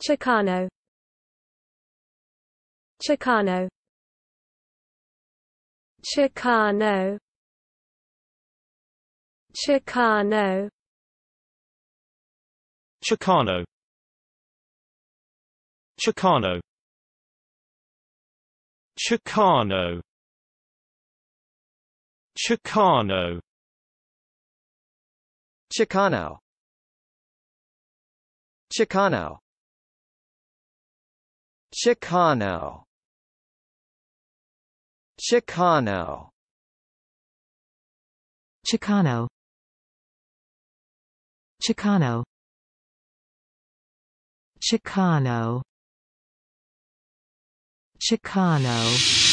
Chicano Chicano Chicano Chicano Chicano Chicano Chicano Chicano Chicano Chicano Chicano Chicano Chicano Chicano Chicano Chicano